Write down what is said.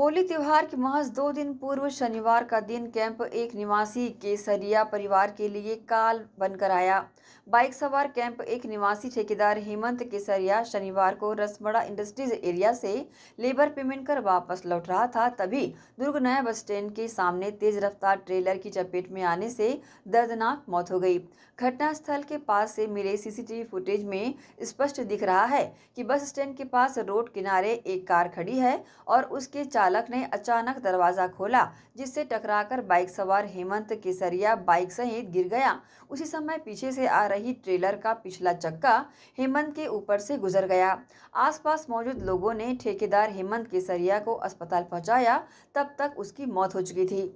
होली त्यौहार के महज दो दिन पूर्व शनिवार का दिन कैंप एक निवासी के सरिया परिवार के लिए काल बनकर आया बाइक सवार कैंप एक निवासी ठेकेदार हेमंत केसरिया शनिवार को रसमड़ा इंडस्ट्रीज एरिया से लेबर पेमेंट कर वापस लौट रहा था तभी दुर्ग नया बस स्टैंड के सामने तेज रफ्तार ट्रेलर की चपेट में आने से दर्दनाक मौत हो गई घटनास्थल के पास से मिले सीसीटीवी फुटेज में स्पष्ट दिख रहा है कि बस स्टैंड के पास रोड किनारे एक कार खड़ी है और उसके चार चालक ने अचानक दरवाजा खोला जिससे टकराकर बाइक सवार हेमंत केसरिया बाइक सहित गिर गया उसी समय पीछे से आ रही ट्रेलर का पिछला चक्का हेमंत के ऊपर से गुजर गया आसपास मौजूद लोगों ने ठेकेदार हेमंत केसरिया को अस्पताल पहुंचाया तब तक उसकी मौत हो चुकी थी